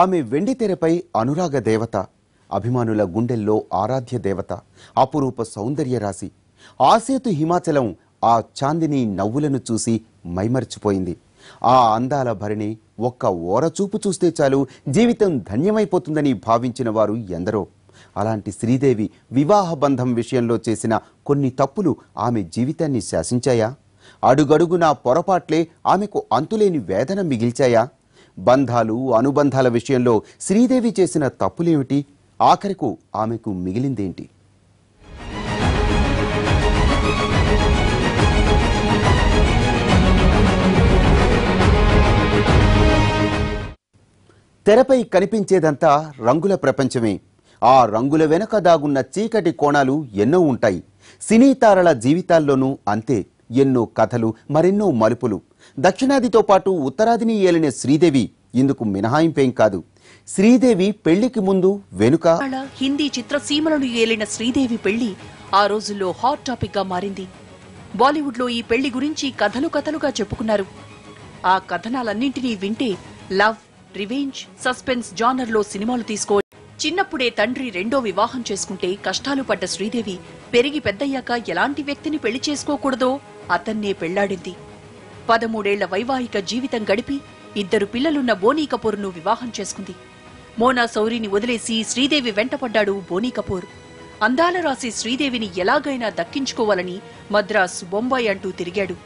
ఆమె వెండి తెరపై అనురాగ దేవత అభిమానుల గుండెల్లో ఆరాధ్య దేవత అపురూప సౌందర్య రాశి ఆసేతు హిమాచలం ఆ చాందిని నవ్వులను చూసి మైమర్చిపోయింది ఆ అందాల భరిణి ఒక్క ఓరచూపు చూస్తే చాలు జీవితం ధన్యమైపోతుందని భావించిన వారు ఎందరో అలాంటి శ్రీదేవి వివాహ బంధం విషయంలో చేసిన కొన్ని తప్పులు ఆమె జీవితాన్ని శాసించాయా అడుగడుగునా పొరపాట్లే ఆమెకు అంతులేని వేదన మిగిల్చాయా బంధాలు అనుబంధాల విషయంలో శ్రీదేవి చేసిన తప్పులేమిటి ఆఖరికు ఆమెకు మిగిలిందేంటి తెరపై కనిపించేదంతా రంగుల ప్రపంచమే ఆ రంగుల వెనుక దాగున్న చీకటి కోణాలు ఎన్నో ఉంటాయి సినీ తారల జీవితాల్లోనూ అంతే ఎన్నో కథలు మరెన్నో మలుపులు దక్షిణాదితో పాటు ఉత్తరాదిని ఏలిన శ్రీదేవి ఇందుకు మినహాయింపేం కాదు శ్రీదేవి పెళ్లికి ముందు వెనుక హిందీ చిత్రసీమలను ఏలిన శ్రీదేవి పెళ్లి ఆ రోజుల్లో హాట్ టాపిక్ గా మారింది బాలీవుడ్ లో ఈ పెళ్లి గురించి కథలు కథలుగా చెప్పుకున్నారు ఆ కథనాలన్నింటినీ వింటే లవ్ రివెంజ్ సస్పెన్స్ జానర్ లో సినిమాలు తీసుకో చిన్నప్పుడే తండ్రి రెండో వివాహం చేసుకుంటే కష్టాలు పడ్డ శ్రీదేవి పెరిగి పెద్దయ్యాక ఎలాంటి వ్యక్తిని పెళ్లి చేసుకోకూడదో అతన్నే పెళ్లాడింది పదమూడేళ్ల వైవాహిక జీవితం గడిపి ఇద్దరు పిల్లలున్న బోనీ కపూర్ ను వివాహం చేసుకుంది మోనా సౌరిని వదిలేసి శ్రీదేవి వెంటపడ్డాడు బోనీ కపూర్ అందాల రాసి శ్రీదేవిని ఎలాగైనా దక్కించుకోవాలని మద్రాస్ బొంబాయి అంటూ తిరిగాడు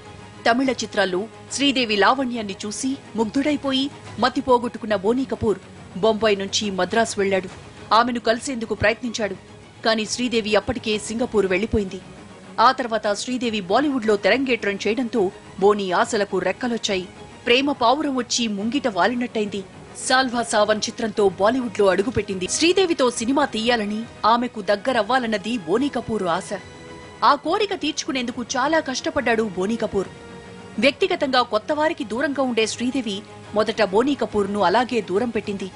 తమిళ చిత్రాల్లో శ్రీదేవి లావణ్యాన్ని చూసి ముగ్ధుడైపోయి మతిపోగొట్టుకున్న బోనీ కపూర్ బొంబాయి నుంచి మద్రాసు వెళ్లాడు ఆమెను కలిసేందుకు ప్రయత్నించాడు కానీ శ్రీదేవి అప్పటికే సింగపూర్ వెళ్లిపోయింది ఆ తర్వాత శ్రీదేవి బాలీవుడ్లో తెరంగేట్రం చేయడంతో బోనీ ఆశలకు రెక్కలొచ్చాయి ప్రేమ పావురం వచ్చి ముంగిట వాలినట్టయింది సాల్వా సావన్ చిత్రంతో బాలీవుడ్ లో అడుగుపెట్టింది శ్రీదేవితో సినిమా తీయాలని ఆమెకు దగ్గరవ్వాలన్నది బోనీ కపూర్ ఆశ ఆ కోరిక తీర్చుకునేందుకు చాలా కష్టపడ్డాడు బోనీ కపూర్ వ్యక్తిగతంగా కొత్త వారికి దూరంగా ఉండే శ్రీదేవి మొదట బోనీ కపూర్ ను అలాగే దూరం పెట్టింది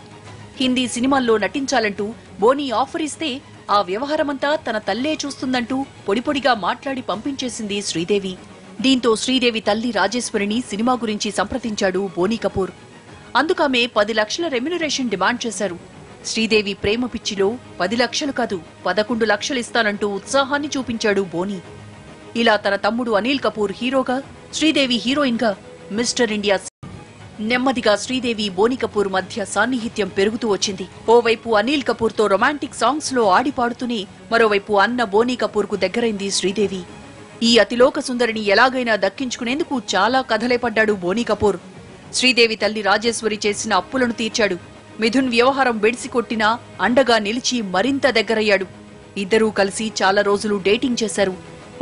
హిందీ సినిమాల్లో నటించాలంటూ బోనీ ఆఫర్ ఇస్తే ఆ వ్యవహారమంతా తన తల్లే చూస్తుందంటూ పొడిపొడిగా మాట్లాడి పంపించేసింది శ్రీదేవి దీంతో శ్రీదేవి తల్లి రాజేశ్వరిని సినిమా గురించి సంప్రదించాడు బోనీ కపూర్ అందుకామె పది లక్షల రెమ్యునరేషన్ డిమాండ్ చేశారు శ్రీదేవి ప్రేమ పిచ్చిలో పది లక్షలు కాదు పదకొండు లక్షలిస్తానంటూ ఉత్సాహాన్ని చూపించాడు బోనీ ఇలా తన తమ్ముడు అనిల్ కపూర్ హీరోగా శ్రీదేవి హీరోయిన్గా మిస్టర్ ఇండియా నెమ్మదిగా శ్రీదేవి బోని కపూర్ మధ్య సాన్నిహిత్యం పెరుగుతూ వచ్చింది ఓవైపు అనిల్ కపూర్తో రొమాంటిక్ సాంగ్స్లో ఆడిపాడుతూనే మరోవైపు అన్న బోనీ కపూర్కు దగ్గరైంది శ్రీదేవి ఈ అతిలోక సుందరిని ఎలాగైనా దక్కించుకునేందుకు చాలా కథలే పడ్డాడు బోనీ కపూర్ శ్రీదేవి తల్లి రాజేశ్వరి చేసిన అప్పులను తీర్చాడు మిథున్ వ్యవహారం బెడిసి కొట్టినా అండగా నిలిచి మరింత దగ్గరయ్యాడు ఇద్దరూ కలిసి చాలా రోజులు డేటింగ్ చేశారు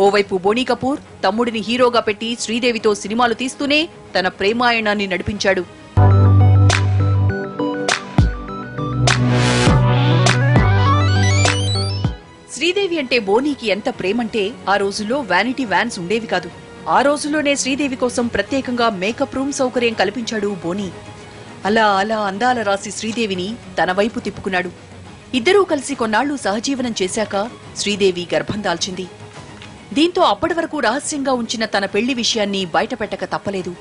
ఓవైపు బోనీ కపూర్ తమ్ముడిని హీరోగా పెట్టి శ్రీదేవితో సినిమాలు తీస్తూనే తన ప్రేమాయణాన్ని నడిపించాడు శ్రీదేవి అంటే బోనీకి ఎంత ప్రేమంటే ఆ రోజుల్లో వ్యానిటీ వ్యాన్స్ ఉండేవి కాదు ఆ రోజుల్లోనే శ్రీదేవి కోసం ప్రత్యేకంగా మేకప్ రూమ్ సౌకర్యం కల్పించాడు బోని అలా అలా అందాల రాసి శ్రీదేవిని తన వైపు తిప్పుకున్నాడు ఇద్దరూ కలిసి కొన్నాళ్లు సహజీవనం చేశాక శ్రీదేవి గర్భం దాల్చింది దీంతో అప్పటి వరకు రహస్యంగా ఉంచిన తన పెళ్లి విషయాన్ని బయటపెట్టక తప్పలేదు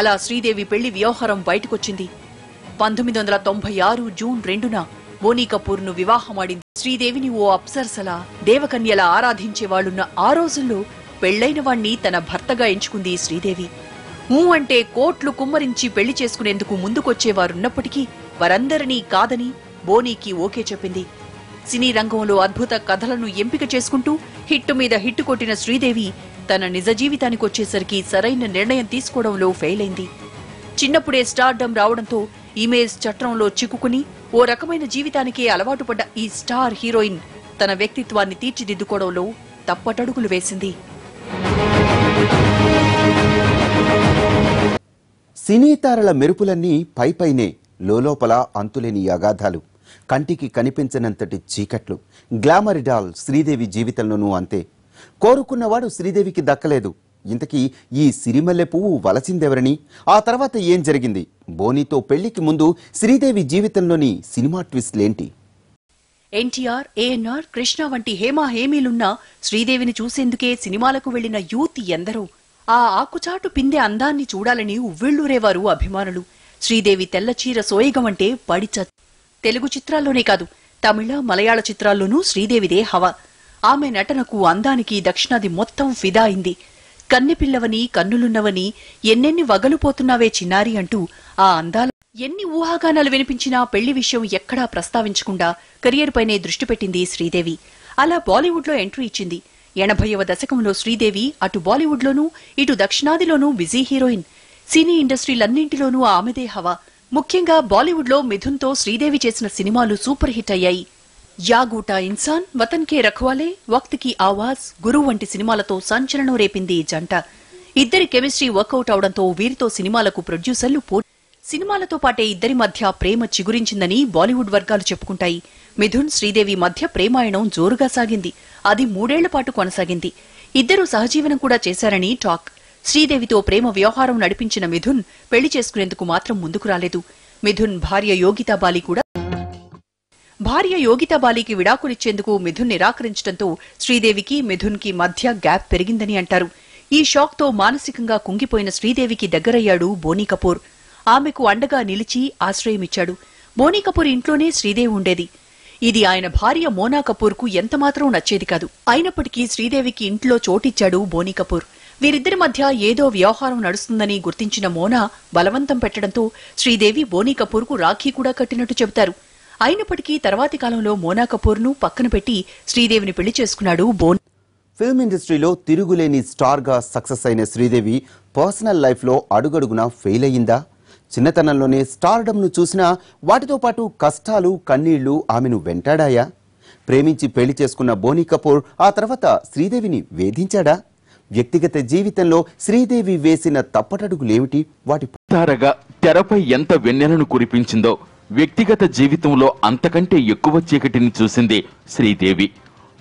అలా శ్రీదేవి పెళ్లి వ్యవహారం బయటకొచ్చింది పంతొమ్మిది వందల తొంభై ఆరు జూన్ రెండున బోనీ కపూర్ ను వివాహమాడింది శ్రీదేవిని ఓ అప్సర్సల దేవకన్యల ఆరాధించే వాళ్ళున్న ఆ రోజుల్లో పెళ్లైన వాణ్ణి తన భర్తగా ఎంచుకుంది శ్రీదేవి ఊ అంటే కోట్లు కుమ్మరించి పెళ్లి చేసుకునేందుకు ముందుకొచ్చేవారున్నప్పటికీ వారందరినీ కాదని బోనీకి ఓకే చెప్పింది సినీ రంగంలో అద్భుత కథలను ఎంపిక చేసుకుంటూ హిట్టు మీద హిట్టు కొట్టిన శ్రీదేవి తన నిజ జీవితానికొచ్చేసరికి సరైన నిర్ణయం తీసుకోవడంలో ఫెయిల్ అయింది చిన్నప్పుడే స్టార్డమ్ రావడంతో ఇమేజ్ చట్రంలో చిక్కుకుని ఓ రకమైన జీవితానికి అలవాటు పడ్డ ఈ స్టార్ హీరోయిన్ తన వ్యక్తిత్వాన్ని తీర్చిదిద్దుకోవడంలో తప్పటడుగులు వేసింది సినీ తారల మెరుపులన్నీ పైపైనే లోపల అంతులేని అగాధాలు కంటికి కనిపించనంతటి చీకట్లు గ్లామర్ డాల్ శ్రీదేవి జీవితంలోనూ అంతే కోరుకున్నవాడు శ్రీదేవికి దక్కలేదు ఇంతకీ ఈ సిరిమల్లె పువ్వు వలసిందెవరని ఆ తర్వాత ఏం జరిగింది బోనీతో పెళ్లికి ముందు శ్రీదేవి జీవితంలోని సినిమా ట్విస్ట్లేంటి ఎన్టీఆర్ ఏఎన్ఆర్ కృష్ణ వంటి హేమా హేమీలున్న శ్రీదేవిని చూసేందుకే సినిమాలకు వెళ్లిన యూత్ ఎందరో ఆ ఆకుచాటు పిందె అందాన్ని చూడాలని ఉవ్విళ్లూరేవారు అభిమానులు శ్రీదేవి తెల్లచీర సోయగమంటే పడిచ తెలుగు చిత్రాల్లోనే కాదు తమిళ మలయాళ చిత్రాల్లోనూ శ్రీదేవిదే హవ ఆమె నటనకు అందానికి దక్షిణాది మొత్తం ఫిదా అయింది కన్నెపిల్లవని కన్నులున్నవని ఎన్నెన్ని వగలుపోతున్నావే చిన్నారి అంటూ ఆ అందాల ఎన్ని ఊహాగానాలు వినిపించినా పెళ్లి విషయం ఎక్కడా ప్రస్తావించకుండా కెరియర్ పైనే దృష్టి పెట్టింది శ్రీదేవి అలా బాలీవుడ్లో ఎంట్రీ ఇచ్చింది ఎనభైవ దశకంలో శ్రీదేవి అటు బాలీవుడ్లోనూ ఇటు దక్షిణాదిలోనూ బిజీ హీరోయిన్ సినీ ఇండస్ట్రీలన్నింటిలోనూ ఆమెదే హవా ముఖ్యంగా బాలీవుడ్లో మిథున్తో శ్రీదేవి చేసిన సినిమాలు సూపర్ హిట్ అయ్యాయి యాగూటా ఇన్సాన్ వతన్ కే రఖవాలే వక్త్ కి ఆవాజ్ గురు వంటి సినిమాలతో సంచలనం రేపింది ఈ జంట ఇద్దరి కెమిస్ట్రీ వర్కౌట్ అవడంతో వీరితో సినిమాలకు ప్రొడ్యూసర్లు సినిమాలతో పాటే ఇద్దరి మధ్య ప్రేమ చిగురించిందని బాలీవుడ్ వర్గాలు చెప్పుకుంటాయి మిథున్ శ్రీదేవి మధ్య ప్రేమాయణం జోరుగా సాగింది అది మూడేళ్ల పాటు కొనసాగింది ఇద్దరూ సహజీవనం కూడా చేశారని టాక్ శ్రీదేవితో ప్రేమ వ్యవహారం నడిపించిన మిథున్ పెళ్లి చేసుకునేందుకు మాత్రం ముందుకు రాలేదు మిథున్ భార్య యోగితాబాలి కూడా భార్య యోగిత బాలికి విడాకులిచ్చేందుకు మిథున్ నిరాకరించడంతో శ్రీదేవికి మిథున్కి మధ్య గ్యాప్ పెరిగిందని అంటారు ఈ షాక్తో మానసికంగా కుంగిపోయిన శ్రీదేవికి దగ్గరయ్యాడు బోనీ కపూర్ ఆమెకు అండగా నిలిచి ఆశ్రయమిచ్చాడు బోనీ కపూర్ ఇంట్లోనే శ్రీదేవి ఉండేది ఇది ఆయన భార్య మోనా కు ఎంతమాత్రం నచ్చేది కాదు అయినప్పటికీ శ్రీదేవికి ఇంట్లో చోటిచ్చాడు బోనీ కపూర్ వీరిద్దరి మధ్య ఏదో వ్యవహారం నడుస్తుందని గుర్తించిన మోనా బలవంతం పెట్టడంతో శ్రీదేవి బోనీ కు రాఖీ కూడా కట్టినట్టు చెబుతారు అయినప్పటికీ తర్వాతి కాలంలో మోనా కపూర్ను పక్కన పెట్టి శ్రీదేవిని పెళ్లి చేసుకున్నాడు బోన్ ఫిల్మ్ ఇండస్ట్రీలో తిరుగులేని స్టార్గా సక్సెస్ అయిన శ్రీదేవి పర్సనల్ లైఫ్లో అడుగడుగున ఫెయిల్ అయ్యిందా చిన్నతనంలోనే ను చూసినా వాటితో పాటు కష్టాలు కన్నీళ్లు ఆమెను వెంటాడాయా ప్రేమించి పెళ్లి చేసుకున్న బోనీ కపూర్ ఆ తర్వాత శ్రీదేవిని వేధించాడా వ్యక్తిగత జీవితంలో శ్రీదేవి వేసిన తప్పటడుగులేమిటి వాటి తెరపై ఎంత వెన్నెలను కురిపించిందో వ్యక్తిగత జీవితంలో అంతకంటే ఎక్కువ చీకటిని చూసింది శ్రీదేవి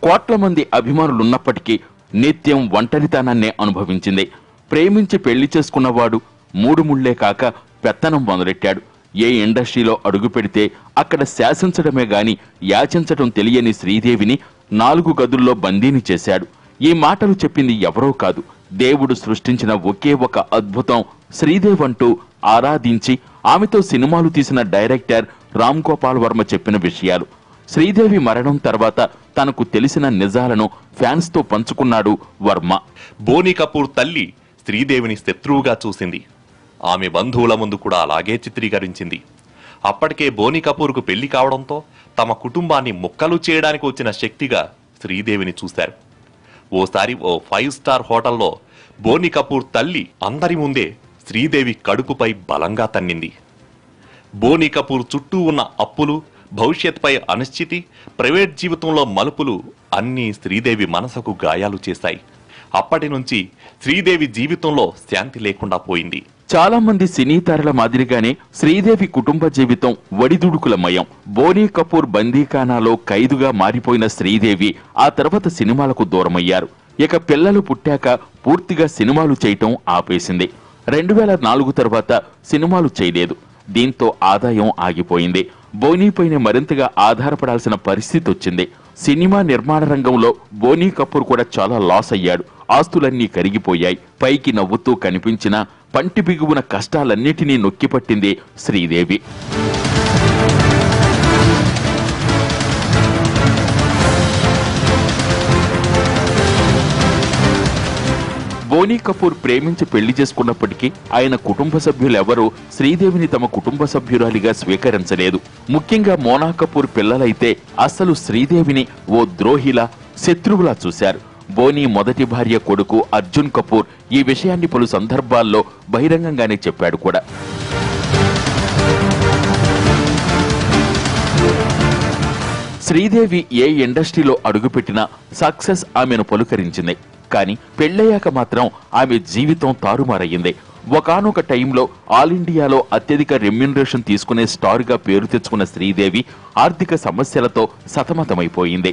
కోట్ల మంది అభిమానులున్నప్పటికీ నిత్యం ఒంటరితనాన్నే అనుభవించింది ప్రేమించి పెళ్లి చేసుకున్నవాడు మూడు ముళ్లే కాక పెత్తనం మొదలెట్టాడు ఏ ఇండస్ట్రీలో అడుగు పెడితే అక్కడ శాసించడమే గాని యాచించటం తెలియని శ్రీదేవిని నాలుగు గదుల్లో బందీని చేశాడు ఈ మాటలు చెప్పింది ఎవరో కాదు దేవుడు సృష్టించిన ఒకే ఒక అద్భుతం శ్రీదేవంటూ అంటూ ఆరాధించి ఆమెతో సినిమాలు తీసిన డైరెక్టర్ రామ్ గోపాల్ వర్మ చెప్పిన విషయాలు శ్రీదేవి మరణం తర్వాత తనకు తెలిసిన నిజాలను ఫ్యాన్స్తో పంచుకున్నాడు వర్మ బోనీ కపూర్ తల్లి శ్రీదేవిని శత్రువుగా చూసింది ఆమె బంధువుల ముందు కూడా అలాగే చిత్రీకరించింది అప్పటికే బోనీ కపూర్కు పెళ్లి కావడంతో తమ కుటుంబాన్ని ముక్కలు చేయడానికి వచ్చిన శక్తిగా శ్రీదేవిని చూశారు ఓసారి ఓ ఫైవ్ స్టార్ హోటల్లో బోనీ కపూర్ తల్లి అందరి ముందే శ్రీదేవి కడుపుపై బలంగా తన్నింది బోనీ కపూర్ చుట్టూ ఉన్న అప్పులు భవిష్యత్పై అనిశ్చితి ప్రైవేట్ జీవితంలో మలుపులు అన్నీ శ్రీదేవి మనసుకు గాయాలు చేశాయి అప్పటి నుంచి శ్రీదేవి జీవితంలో శాంతి లేకుండా పోయింది చాలా మంది సినీ తారల మాదిరిగానే శ్రీదేవి కుటుంబ జీవితం వడిదుడుకులమయం బోనీ కపూర్ బందీఖానాలో ఖైదుగా మారిపోయిన శ్రీదేవి ఆ తర్వాత సినిమాలకు దూరమయ్యారు ఇక పిల్లలు పుట్టాక పూర్తిగా సినిమాలు చేయటం ఆపేసింది రెండు వేల నాలుగు తర్వాత సినిమాలు చేయలేదు దీంతో ఆదాయం ఆగిపోయింది బోనీపైనే మరింతగా ఆధారపడాల్సిన పరిస్థితి వచ్చింది సినిమా నిర్మాణ రంగంలో బోనీ కపూర్ కూడా చాలా లాస్ అయ్యాడు ఆస్తులన్నీ కరిగిపోయాయి పైకి నవ్వుతూ కనిపించిన పంటి బిగువున కష్టాలన్నిటినీ నొక్కిపట్టింది శ్రీదేవి బోనీ కపూర్ ప్రేమించి పెళ్లి చేసుకున్నప్పటికీ ఆయన కుటుంబ సభ్యులెవరూ శ్రీదేవిని తమ కుటుంబ సభ్యురాలిగా స్వీకరించలేదు ముఖ్యంగా మోనా కపూర్ పిల్లలైతే అసలు శ్రీదేవిని ఓ ద్రోహిలా శత్రువులా చూశారు బోనీ మొదటి భార్య కొడుకు అర్జున్ కపూర్ ఈ విషయాన్ని పలు సందర్భాల్లో బహిరంగంగానే చెప్పాడు కూడా శ్రీదేవి ఏ ఇండస్ట్రీలో అడుగుపెట్టినా సక్సెస్ ఆమెను పలుకరించింది కానీ పెళ్ళయ్యాక మాత్రం ఆమె జీవితం తారుమారయ్యింది ఒకనొక టైంలో ఆల్ ఇండియాలో అత్యధిక రెమ్యునరేషన్ తీసుకునే స్టార్గా పేరు తెచ్చుకున్న శ్రీదేవి ఆర్థిక సమస్యలతో సతమతమైపోయింది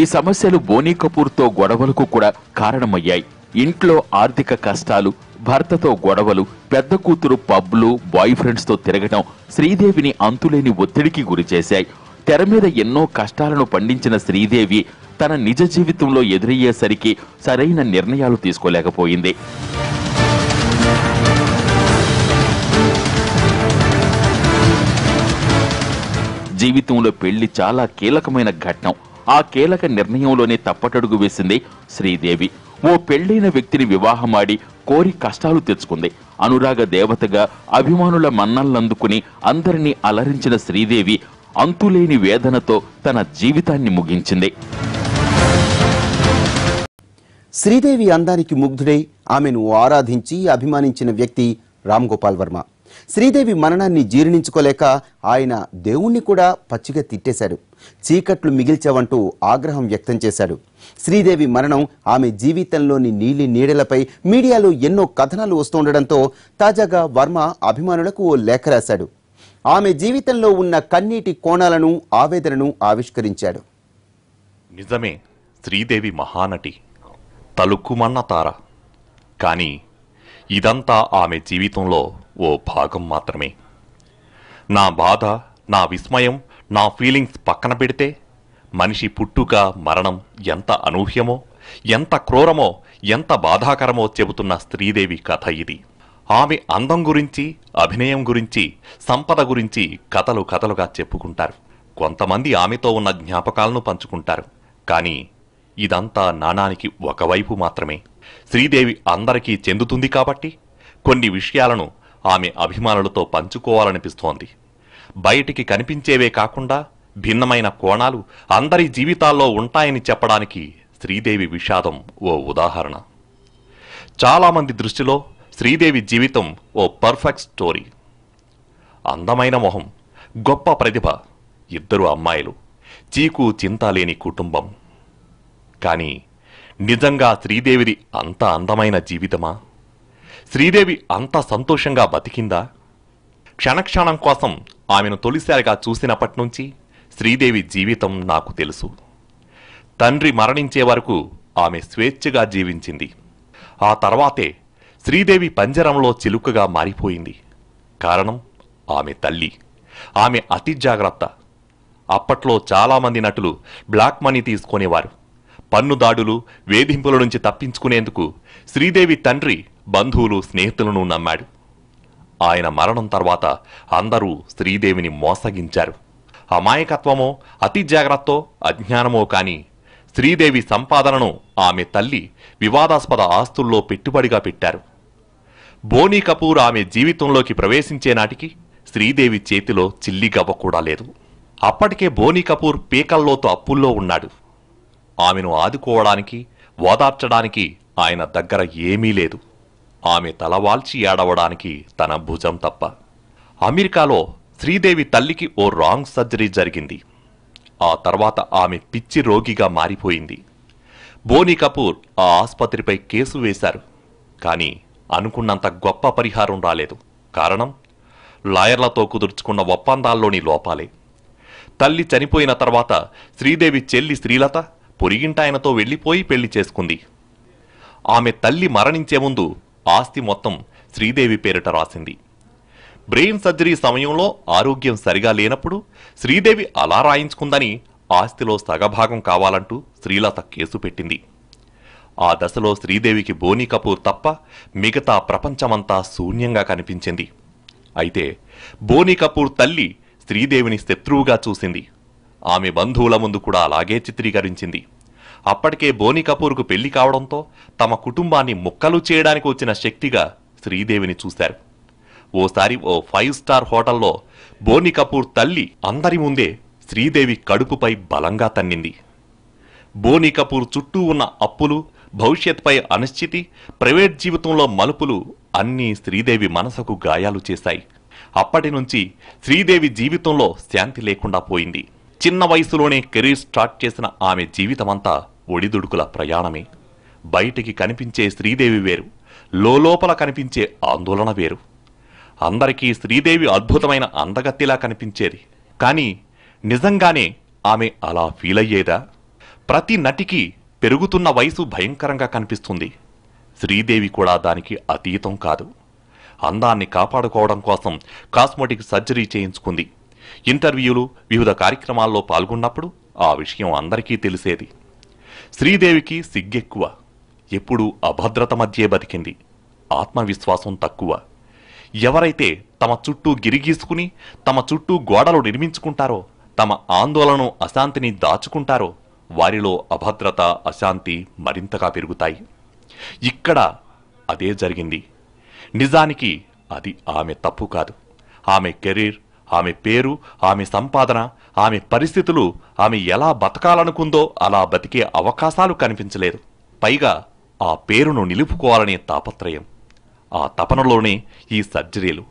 ఈ సమస్యలు బోనీ కపూర్తో గొడవలకు కూడా కారణమయ్యాయి ఇంట్లో ఆర్థిక కష్టాలు భర్తతో గొడవలు పెద్ద కూతురు పబ్లు బాయ్ ఫ్రెండ్స్తో తిరగటం శ్రీదేవిని అంతులేని ఒత్తిడికి గురిచేశాయి తెర మీద ఎన్నో కష్టాలను పండించిన శ్రీదేవి తన నిజ జీవితంలో ఎదురయ్యేసరికి సరైన నిర్ణయాలు తీసుకోలేకపోయింది జీవితంలో పెళ్లి చాలా కీలకమైన ఘట్టం ఆ కీలక నిర్ణయంలోనే తప్పటడుగు వేసింది శ్రీదేవి ఓ పెళ్లైన వ్యక్తిని వివాహమాడి కోరి కష్టాలు తెచ్చుకుంది అనురాగ దేవతగా అభిమానుల మన్నల్లందుకుని అందరినీ అలరించిన శ్రీదేవి అంతులేని వేదనతో తన జీవితాన్ని ముగించింది శ్రీదేవి అందానికి ముగ్ధుడై ఆమెను ఆరాధించి అభిమానించిన వ్యక్తి రామ్ గోపాల్ వర్మ శ్రీదేవి మరణాన్ని జీర్ణించుకోలేక ఆయన దేవుణ్ణి కూడా పచ్చిగా తిట్టేశాడు చీకట్లు మిగిల్చావంటూ ఆగ్రహం వ్యక్తం చేశాడు శ్రీదేవి మరణం ఆమె జీవితంలోని నీలి నీడలపై మీడియాలో ఎన్నో కథనాలు వస్తుండడంతో తాజాగా వర్మ అభిమానులకు ఓ లేఖ రాశాడు ఆమె జీవితంలో ఉన్న కన్నీటి కోణాలను ఆవేదనను ఆవిష్కరించాడు నిజమే శ్రీదేవి మహానటి తలుక్కుమన్న తార కానీ ఇదంతా ఆమె జీవితంలో ఓ భాగం మాత్రమే నా బాధ నా విస్మయం నా ఫీలింగ్స్ పక్కన పెడితే మనిషి పుట్టుక మరణం ఎంత అనూహ్యమో ఎంత క్రూరమో ఎంత బాధాకరమో చెబుతున్న స్త్రీదేవి కథ ఇది ఆమె అందం గురించి అభినయం గురించి సంపద గురించి కథలు కథలుగా చెప్పుకుంటారు కొంతమంది ఆమెతో ఉన్న జ్ఞాపకాలను పంచుకుంటారు కానీ ఇదంతా నాణానికి ఒకవైపు మాత్రమే శ్రీదేవి అందరికీ చెందుతుంది కాబట్టి కొన్ని విషయాలను ఆమె అభిమానులతో పంచుకోవాలనిపిస్తోంది బయటికి కనిపించేవే కాకుండా భిన్నమైన కోణాలు అందరి జీవితాల్లో ఉంటాయని చెప్పడానికి శ్రీదేవి విషాదం ఓ ఉదాహరణ చాలామంది దృష్టిలో శ్రీదేవి జీవితం ఓ పర్ఫెక్ట్ స్టోరీ అందమైన మొహం గొప్ప ప్రతిభ ఇద్దరు అమ్మాయిలు చీకు చింత లేని కుటుంబం కానీ నిజంగా శ్రీదేవిది అంత అందమైన జీవితమా శ్రీదేవి అంత సంతోషంగా బతికిందా క్షణక్షణం కోసం ఆమెను తొలిసారిగా చూసినప్పటి నుంచి శ్రీదేవి జీవితం నాకు తెలుసు తండ్రి మరణించే వరకు ఆమె స్వేచ్ఛగా జీవించింది ఆ తర్వాతే శ్రీదేవి పంజరంలో చిలుకగా మారిపోయింది కారణం ఆమె తల్లి ఆమె అతి జాగ్రత్త అప్పట్లో చాలామంది నటులు బ్లాక్ మనీ తీసుకునేవారు పన్ను దాడులు వేధింపుల నుంచి తప్పించుకునేందుకు శ్రీదేవి తండ్రి బంధువులు స్నేహితులను నమ్మాడు ఆయన మరణం తర్వాత అందరూ శ్రీదేవిని మోసగించారు అమాయకత్వమో అతి జాగ్రత్తో అజ్ఞానమో కాని శ్రీదేవి సంపాదనను ఆమె తల్లి వివాదాస్పద ఆస్తుల్లో పెట్టుబడిగా పెట్టారు బోనీ కపూర్ ఆమె జీవితంలోకి ప్రవేశించేనాటికి శ్రీదేవి చేతిలో చిల్లి గవ్వ కూడా లేదు అప్పటికే బోనీ కపూర్ పీకల్లోతో అప్పుల్లో ఉన్నాడు ఆమెను ఆదుకోవడానికి ఓదార్చడానికి ఆయన దగ్గర ఏమీ లేదు ఆమె తలవాల్చి ఏడవడానికి తన భుజం తప్ప అమెరికాలో శ్రీదేవి తల్లికి ఓ రాంగ్ సర్జరీ జరిగింది ఆ తర్వాత ఆమె పిచ్చి రోగిగా మారిపోయింది బోనీ కపూర్ ఆ ఆసుపత్రిపై కేసు వేశారు కానీ అనుకున్నంత గొప్ప పరిహారం రాలేదు కారణం లాయర్లతో కుదుర్చుకున్న ఒప్పందాల్లోని లోపాలే తల్లి చనిపోయిన తర్వాత శ్రీదేవి చెల్లి శ్రీలత పొరిగింటాయనతో వెళ్ళిపోయి పెళ్లి చేసుకుంది ఆమె తల్లి మరణించే ముందు ఆస్తి మొత్తం శ్రీదేవి పేరిట రాసింది బ్రెయిన్ సర్జరీ సమయంలో ఆరోగ్యం సరిగా లేనప్పుడు శ్రీదేవి అలా రాయించుకుందని ఆస్తిలో సగభాగం కావాలంటూ శ్రీలత కేసు పెట్టింది ఆ దశలో శ్రీదేవికి బోనీ కపూర్ తప్ప మిగతా ప్రపంచమంతా శూన్యంగా కనిపించింది అయితే బోనీ కపూర్ తల్లి శ్రీదేవిని శత్రువుగా చూసింది ఆమె బంధువుల ముందు కూడా అలాగే చిత్రీకరించింది అప్పటికే బోని కపూర్కు పెళ్లి కావడంతో తమ కుటుంబాన్ని ముక్కలు చేయడానికి వచ్చిన శక్తిగా శ్రీదేవిని చూశారు ఓసారి ఓ ఫైవ్ స్టార్ హోటల్లో బోని కపూర్ తల్లి అందరి ముందే శ్రీదేవి కడుపుపై బలంగా తన్నింది బోని కపూర్ చుట్టూ ఉన్న అప్పులు భవిష్యత్పై అనిశ్చితి ప్రైవేట్ జీవితంలో మలుపులు అన్నీ శ్రీదేవి మనసుకు గాయాలు చేశాయి అప్పటి నుంచి శ్రీదేవి జీవితంలో శాంతి లేకుండా పోయింది చిన్న వయసులోనే కెరీర్ స్టార్ట్ చేసిన ఆమె జీవితమంతా ఒడిదుడుకుల ప్రయాణమే బయటికి కనిపించే శ్రీదేవి వేరు లోపల కనిపించే ఆందోళన వేరు అందరికీ శ్రీదేవి అద్భుతమైన అందగత్తిలా కనిపించేది కానీ నిజంగానే ఆమె అలా ఫీల్ అయ్యేదా ప్రతి నటికి పెరుగుతున్న వయసు భయంకరంగా కనిపిస్తుంది శ్రీదేవి కూడా దానికి అతీతం కాదు అందాన్ని కాపాడుకోవడం కోసం కాస్మోటిక్ సర్జరీ చేయించుకుంది ఇంటర్వ్యూలు వివిధ కార్యక్రమాల్లో పాల్గొన్నప్పుడు ఆ విషయం అందరికీ తెలిసేది శ్రీదేవికి సిగ్గెక్కువ ఎప్పుడు అభద్రత మధ్యే బతికింది ఆత్మవిశ్వాసం తక్కువ ఎవరైతే తమ చుట్టూ గిరిగీసుకుని తమ చుట్టూ గోడలు నిర్మించుకుంటారో తమ ఆందోళనను అశాంతిని దాచుకుంటారో వారిలో అభద్రత అశాంతి మరింతగా పెరుగుతాయి ఇక్కడ అదే జరిగింది నిజానికి అది ఆమె తప్పు కాదు ఆమె కెరీర్ ఆమె పేరు ఆమె సంపాదన ఆమె పరిస్థితులు ఆమె ఎలా బతకాలనుకుందో అలా బతికే అవకాశాలు కనిపించలేదు పైగా ఆ పేరును నిలుపుకోవాలనే తాపత్రయం ఆ తపనలోనే ఈ సర్జరీలు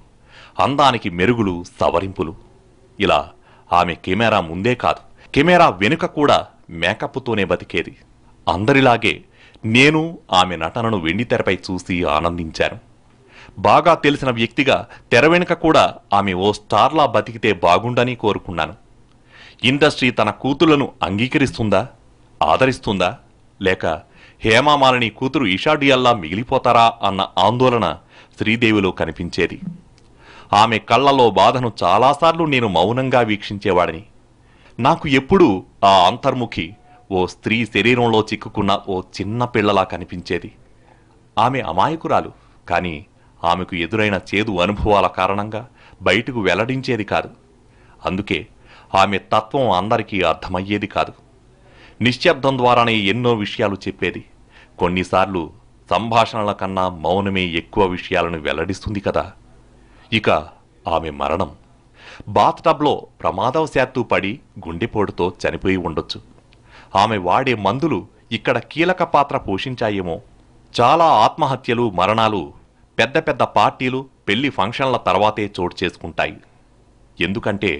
అందానికి మెరుగులు సవరింపులు ఇలా ఆమె కెమెరా ముందే కాదు కెమెరా వెనుక కూడా మేకప్తోనే బతికేది అందరిలాగే నేను ఆమె నటనను వెండితెరపై చూసి ఆనందించాను బాగా తెలిసిన వ్యక్తిగా తెర వెనుక కూడా ఆమె ఓ స్టార్లా బతికితే బాగుండని కోరుకున్నాను ఇండస్ట్రీ తన కూతుళ్లను అంగీకరిస్తుందా ఆదరిస్తుందా లేక హేమామాలని కూతురు ఇషాడియల్లా మిగిలిపోతారా అన్న ఆందోళన శ్రీదేవిలో కనిపించేది ఆమె కళ్ళలో బాధను చాలాసార్లు నేను మౌనంగా వీక్షించేవాడిని నాకు ఎప్పుడూ ఆ అంతర్ముఖి ఓ స్త్రీ శరీరంలో చిక్కుకున్న ఓ చిన్న పిల్లలా కనిపించేది ఆమె అమాయకురాలు కానీ ఆమెకు ఎదురైన చేదు అనుభవాల కారణంగా బయటకు వెల్లడించేది కాదు అందుకే ఆమె తత్వం అందరికీ అర్థమయ్యేది కాదు నిశ్శబ్దం ద్వారానే ఎన్నో విషయాలు చెప్పేది కొన్నిసార్లు సంభాషణల కన్నా మౌనమే ఎక్కువ విషయాలను వెల్లడిస్తుంది కదా ఇక ఆమె మరణం బాత్టబ్లో ప్రమాదవశాత్తు పడి గుండెపోటుతో చనిపోయి ఉండొచ్చు ఆమె వాడే మందులు ఇక్కడ కీలక పాత్ర పోషించాయేమో చాలా ఆత్మహత్యలు మరణాలు పెద్ద పెద్ద పార్టీలు పెళ్లి ఫంక్షన్ల తర్వాతే చోటు చేసుకుంటాయి ఎందుకంటే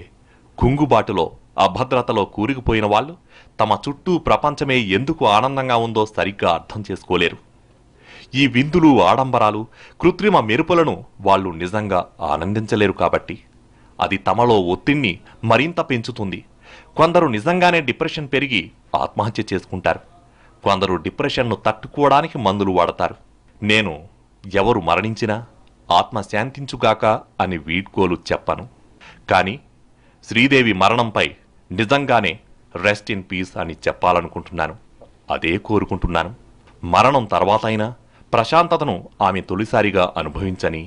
కుంగుబాటులో అభద్రతలో కూరిగిపోయిన వాళ్ళు తమ చుట్టూ ప్రపంచమే ఎందుకు ఆనందంగా ఉందో సరిగ్గా అర్థం చేసుకోలేరు ఈ విందులు ఆడంబరాలు కృత్రిమ మెరుపులను వాళ్ళు నిజంగా ఆనందించలేరు కాబట్టి అది తమలో ఒత్తిడిని మరింత పెంచుతుంది కొందరు నిజంగానే డిప్రెషన్ పెరిగి ఆత్మహత్య చేసుకుంటారు కొందరు డిప్రెషన్ను తట్టుకోవడానికి మందులు వాడతారు నేను ఎవరు మరణించినా ఆత్మ శాంతించుగాక అని వీడ్కోలు చెప్పను కానీ శ్రీదేవి మరణంపై నిజంగానే రెస్ట్ ఇన్ పీస్ అని చెప్పాలనుకుంటున్నాను అదే కోరుకుంటున్నాను మరణం తర్వాత అయినా ప్రశాంతతను ఆమె తొలిసారిగా అనుభవించని